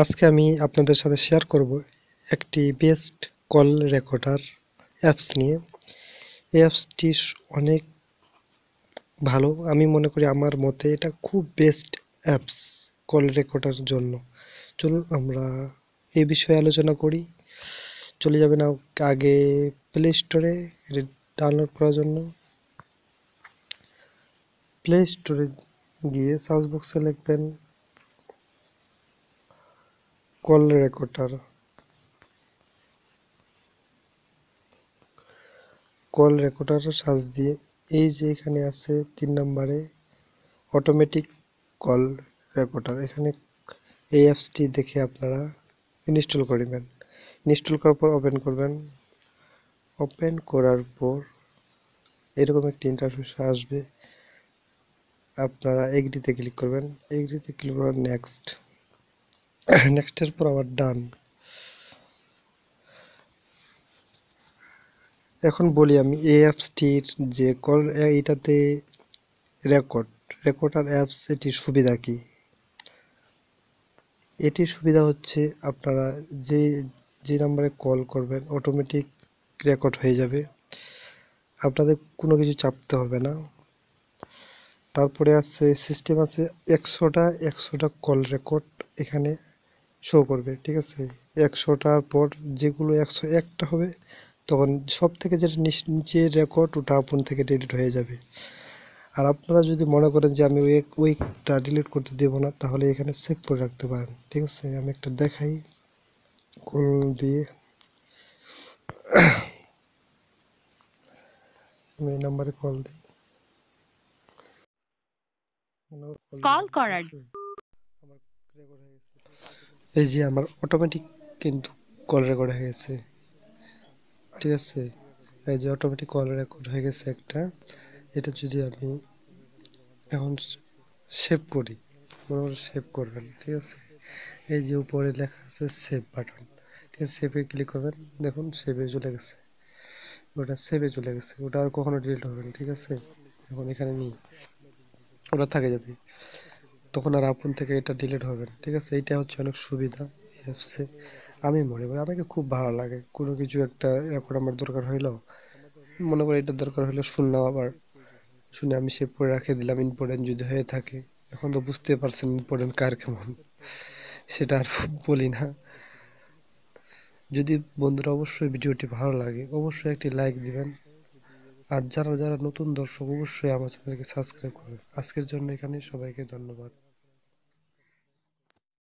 আজকে আমি আপনাদের সাথে শেয়ার করব একটি বেস্ট কল রেকর্ডার অ্যাপস নিয়ে এই অ্যাপসটি অনেক ভালো আমি মনে করি আমার মতে এটা খুব বেস্ট অ্যাপস কল রেকর্ডার জন্য চলুন আমরা এ বিষয়ে আলোচনা করি চলে যাবে না আগে প্লে স্টোরে এটা ডাউনলোড করার জন্য প্লে স্টোরে গিয়ে সার্চ বক্সে লিখবেন কল রেকর্ডার কল রেকর্ডার সাজ দিয়ে এই যে এখানে আছে তিন নম্বরে অটোমেটিক কল রেকর্ডার এখানে এই অ্যাপসটি দেখে আপনারা ইনস্টল করবেন ইনস্টল করার পর ওপেন করবেন ওপেন করার পর এরকম একটি ইন্টারফেস আসবে আপনারা এগ্রিতে ক্লিক করবেন এগ্রিতে ক্লিক করবেন নেক্সট নেক্সটের পর আবার ডান এখন বলি আমি এ অ্যাপসটির যে কল এইটাতে রেকর্ড রেকর্ড আর অ্যাপস এটির সুবিধা কি এটির সুবিধা হচ্ছে আপনারা যে যে নাম্বারে কল করবেন অটোমেটিক রেকর্ড হয়ে যাবে আপনাদের কোনো কিছু চাপতে হবে না তারপরে আছে সিস্টেম আছে একশোটা একশোটা কল রেকর্ড এখানে শো করবে ঠিক আছে একশোটার পর যেগুলো একশো একটা হবে তখন সব থেকে যেটা নিচে রেকর্ড ওটা আপন থেকে ডিলিট হয়ে যাবে আর আপনারা যদি মনে করেন যে আমি ওয়েক উইকটা ডিলিট করতে দেব না তাহলে এখানে সেভ করে রাখতে পারেন ঠিক আছে আমি একটা দেখাই কোল দিয়ে আমি এই নাম্বারে কল দিই কল করার এই যে আমার অটোমেটিক কিন্তু কল রেকর্ড হয়ে গেছে ঠিক আছে এই যে অটোমেটিক কল রেকর্ড হয়ে গেছে একটা এটা যদি আমি এখন সেভ করি মনে করে সেভ করবেন ঠিক আছে এই যে উপরে লেখা আছে সেভ বাটন ঠিক আছে সেভে ক্লিক করবেন দেখুন সেভে চলে গেছে ওটা সেভে চলে গেছে ওটা আর কখনো ডিলিট হবে না ঠিক আছে এখন এখানে নেই ওটা থাকে যাবে তখন আর আপন থেকে এটা ডিলিট হবে না ঠিক আছে এইটা হচ্ছে অনেক সুবিধা অ্যাপসে আমি মনে করি আমাকে খুব ভালো লাগে কোনো কিছু একটা এখন আমার দরকার হইলো মনে করি এটা দরকার হইলো শুনলাম আবার শুনে আমি সে পরে রাখে দিলাম ইম্পর্টেন্ট যদি হয়ে থাকে এখন তো বুঝতে পারছেন ইম্পর্টেন্ট কার কেমন সেটা আর বলি না যদি বন্ধুরা অবশ্যই ভিডিওটি ভালো লাগে অবশ্যই একটি লাইক দিবেন আর যারা যারা নতুন দর্শক অবশ্যই আমার চ্যানেলকে সাবস্ক্রাইব করবেন আজকের জন্য এখানে সবাইকে ধন্যবাদ